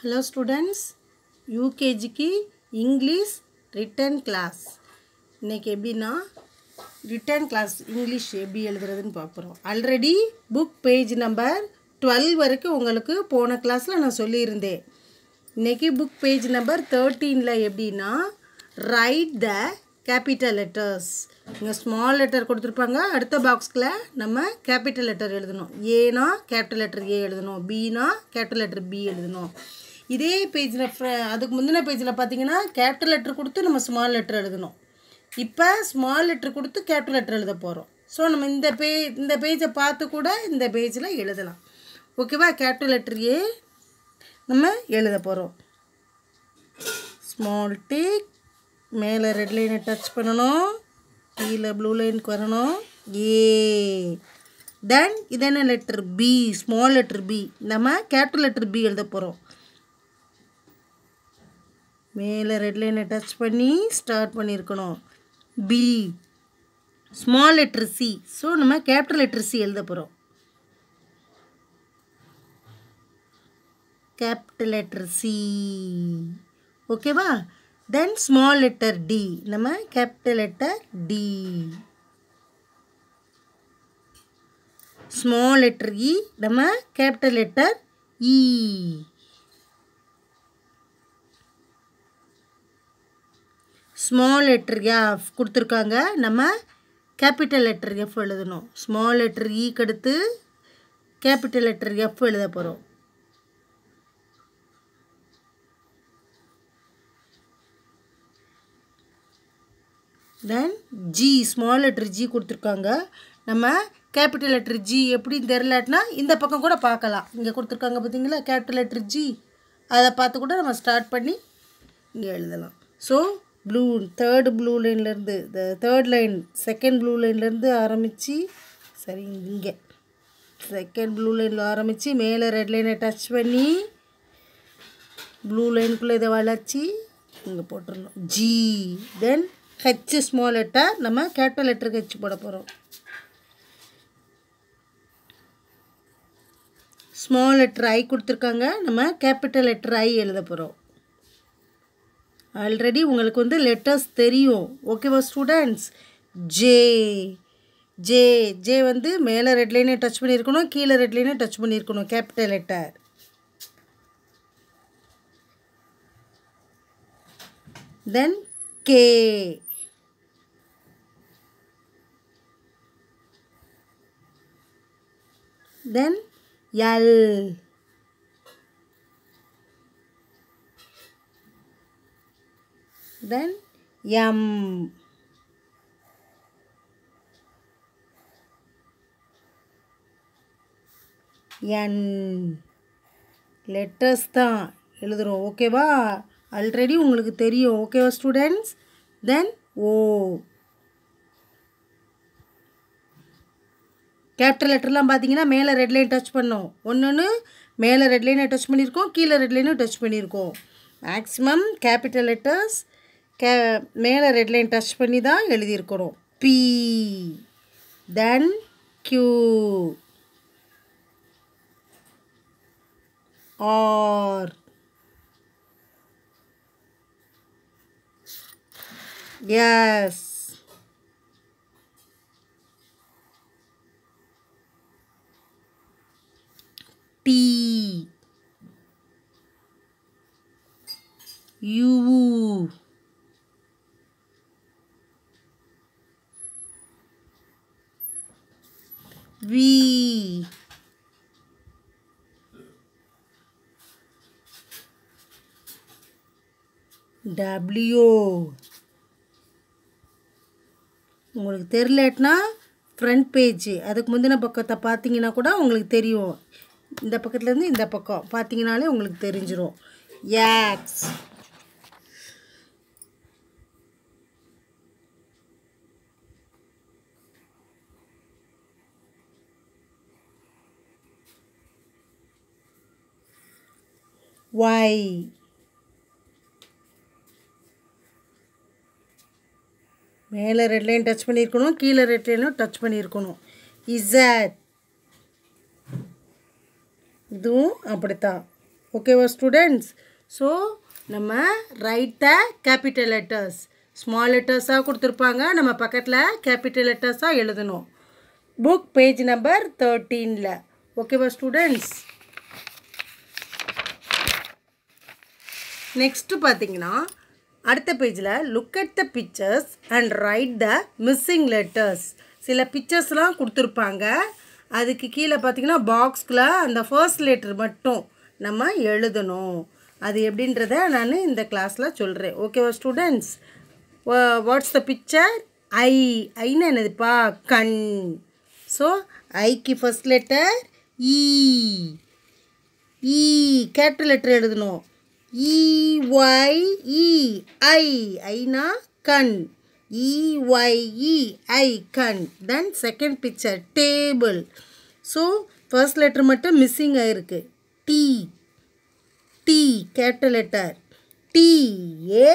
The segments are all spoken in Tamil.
ஹலோ ஸ்டூடெண்ட்ஸ் யூகேஜிக்கு இங்கிலீஷ் ரிட்டன் கிளாஸ் இன்றைக்கி எப்படின்னா ரிட்டன் கிளாஸ் இங்கிலீஷ் எப்படி எழுதுறதுன்னு பார்க்குறோம் already book page number twelve வரைக்கும் உங்களுக்கு போன கிளாஸில் நான் சொல்லியிருந்தேன் இன்றைக்கி புக் பேஜ் நம்பர் தேர்ட்டீனில் எப்படின்னா ரைட் த கேபிட்டல் லெட்டர்ஸ் இங்கே ஸ்மால் லெட்டர் கொடுத்துருப்பாங்க அடுத்த பாக்ஸ்கில் நம்ம கேபிட்டல் லெட்டர் எழுதணும் ஏனா கேபிட்டல் லெட்டர் ஏ எழுதணும் பீனா கேபிட்டல் லெட்டர் பி எழுதணும் இதே பேஜில் அதுக்கு முந்தின பேஜில் பார்த்தீங்கன்னா கேப்டல் லெட்ரு கொடுத்து நம்ம ஸ்மால் லெட்ரு எழுதணும் இப்போ ஸ்மால் லெட்ரு கொடுத்து கேப்டல் லெட்டர் எழுத போகிறோம் ஸோ நம்ம இந்த பே இந்த பேஜை பார்த்து கூட இந்த பேஜில் எழுதலாம் ஓகேவா கேப்டல் லெட்ரையே நம்ம எழுத போகிறோம் ஸ்மால் டிக் மேலே ரெட் லைனை டச் பண்ணணும் கீழே ப்ளூ லைனுக்கு வரணும் ஏ தென் இது என்ன letter B small letter B நம்ம கேப்டல் லெட்டர் பி எழுத போகிறோம் மேலே ரெட் லைனை டச் பண்ணி ஸ்டார்ட் பண்ணியிருக்கணும் B small letter C so நம்ம கேபிட்டல் லெட்ரு சி எழுத போகிறோம் கேபிட்டல் லெட்ரு சி ஓகேவா தென் ஸ்மால் லெட்டர் டி நம்ம capital letter D small letter E நம்ம capital letter E small letter F கொடுத்துருக்காங்க நம்ம கேபிட்டல் லெட்டர் எஃப் எழுதணும் ஸ்மால் லெட்டர் இ கெடுத்து கேபிட்டல் லெட்டர் எஃப் எழுத போகிறோம் then G small letter G கொடுத்துருக்காங்க நம்ம கேபிட்டல் லெட்டர் ஜி எப்படின்னு தெரிலாட்டினா இந்த பக்கம் கூட பார்க்கலாம் இங்கே கொடுத்துருக்காங்க பார்த்தீங்களா கேபிட்டல் லெட்டர் ஜி அதை பார்த்து கூட நம்ம ஸ்டார்ட் பண்ணி இங்கே எழுதலாம் ஸோ ப்ளூ தேர்டு ப்ளூ லைன்லேருந்து the third line second blue லைன்லேருந்து ஆரம்பித்து சரி இங்கே செகண்ட் ப்ளூ லைனில் ஆரம்பித்து மேலே ரெட் லைனை டச் பண்ணி ப்ளூ லைனுக்குள்ளே இதை வளைச்சி இங்கே போட்டுடணும் G then H small letter நம்ம கேபிட்டல் லெட்டருக்கு ஹெச் போட போகிறோம் ஸ்மால் லெட்டர் ஐ கொடுத்துருக்காங்க நம்ம கேபிட்டல் லெட்டர் ஐ எழுத போகிறோம் ஆல்ரெடி உங்களுக்கு வந்து லெட்டர்ஸ் தெரியும் ஓகேவா ஸ்டூடெண்ட்ஸ் ஜே ஜே ஜே வந்து மேலே ரெட் லைனே டச் பண்ணியிருக்கணும் கீழே ரெட் லைனே டச் பண்ணியிருக்கணும் capital letter then K then L then M. N letters தான் எழுதுகிறோம் ஓகேவா ஆல்ரெடி உங்களுக்கு தெரியும் ஓகேவா ஸ்டூடெண்ட்ஸ் தென் ஓ கேபிட்டல் லெட்டர்லாம் பார்த்தீங்கன்னா மேலே ரெட் லைன் டச் பண்ணோம் ஒன்று ஒன்று மேலே ரெட் லைனை டச் பண்ணியிருக்கோம் கீழே ரெட் லைனும் டச் பண்ணியிருக்கோம் மேக்ஸிமம் கேபிட்டல் லெட்டர்ஸ் கே மேலே ரெட் லைன் டச் பண்ணி தான் எழுதியிருக்கணும் P then Q R S T W உங்களுக்கு தெரிலட்னா ஃப்ரண்ட் பேஜ் அதுக்கு முந்தின பக்கத்தை பார்த்தீங்கன்னா கூட உங்களுக்கு தெரியும் இந்த பக்கத்துலேருந்து இந்த பக்கம் பார்த்தீங்கனாலே உங்களுக்கு தெரிஞ்சிடும் ஏக்ஸ் ஒய் மேலே ரெட் லைன் டச் பண்ணியிருக்கணும் கீழே ரெட் லைனும் டச் பண்ணியிருக்கணும் இசட் இதுவும் அப்படித்தான் ஓகேவா ஸ்டூடெண்ட்ஸ் ஸோ நம்ம ரைட் கேபிட்டல் லெட்டர்ஸ் ஸ்மால் லெட்டர்ஸாக கொடுத்துருப்பாங்க நம்ம பக்கத்தில் கேபிட்டல் லெட்டர்ஸாக எழுதணும் புக் பேஜ் நம்பர் தேர்ட்டீனில் ஓகேவா ஸ்டூடெண்ட்ஸ் நெக்ஸ்ட்டு பார்த்தீங்கன்னா அடுத்த பேஜில் look at the pictures and write the missing letters சில பிக்சர்ஸ்லாம் கொடுத்துருப்பாங்க அதுக்கு கீழே பார்த்திங்கன்னா பாக்ஸ்குள்ளே அந்த ஃபர்ஸ்ட் லெட்டர் மட்டும் நம்ம எழுதணும் அது எப்படின்றத நான் இந்த கிளாஸில் சொல்கிறேன் ஓகேவா students what's the picture I ஐன்னு என்னதுப்பா கண் ஸோ ஐக்கு ஃபஸ்ட் லெட்டர் ஈ ஈ கேட்டு லெட்டர் எழுதணும் இஒய்இஐ e ஐனா e கண் இஒய்இஐ e கண் then second picture table so first letter மட்டும் மிஸ்ஸிங் ஆயிருக்கு டி டி கேட்ட லெட்டர் டிஏ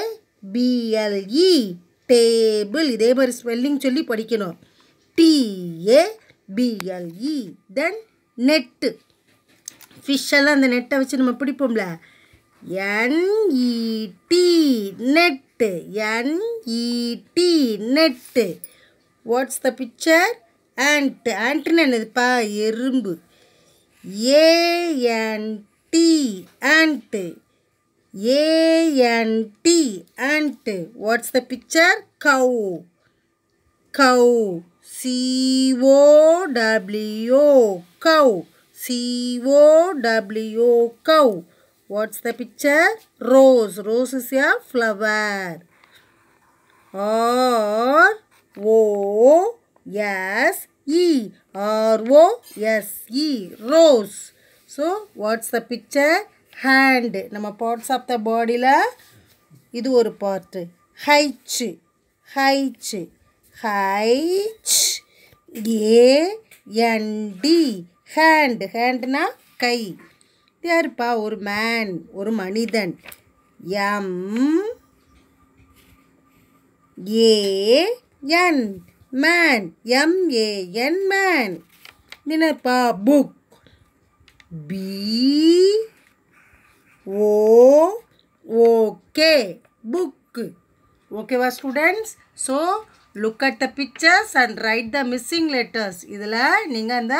பிஎல்இ டேபிள் இதே மாதிரி ஸ்பெல்லிங் சொல்லி படிக்கணும் டிஏ பிஎல்இ தென் நெட்டு ஃபிஷ்ஷெல்லாம் அந்த நெட்டை வச்சு நம்ம பிடிப்போம்ல N E T net N E T net what's the picture ant ஆண்ட்னு என்னதுப்பா எறும்பு A N T ant A N T ant what's the picture cow cow COW கவு சிஓடபிள்யூ கவு What's the picture? Rose. Rose is a flower. R O S E. R O S E. Rose. So, what's the picture? Hand நம்ம பார்ட்ஸ் ஆஃப் த பாடியில் இது ஒரு part H H H A N D hand ஹேண்டுனா கை இருப்பா ஒரு மேன் ஒரு மனிதன் M A N man M man என்னப்பா book B O okay book ஓகேவா students so look at the pictures and write the missing letters இதில் நீங்கள் அந்த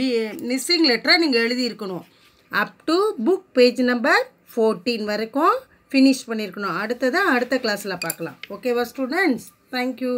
பி மிஸ்ஸிங் லெட்டரை நீங்கள் எழுதியிருக்கணும் up to book page number fourteen வரைக்கும் ஃபினிஷ் பண்ணியிருக்கணும் அடுத்ததான் அடுத்த கிளாஸில் பார்க்கலாம் ஓகேவா ஸ்டூடெண்ட்ஸ் தேங்க்யூ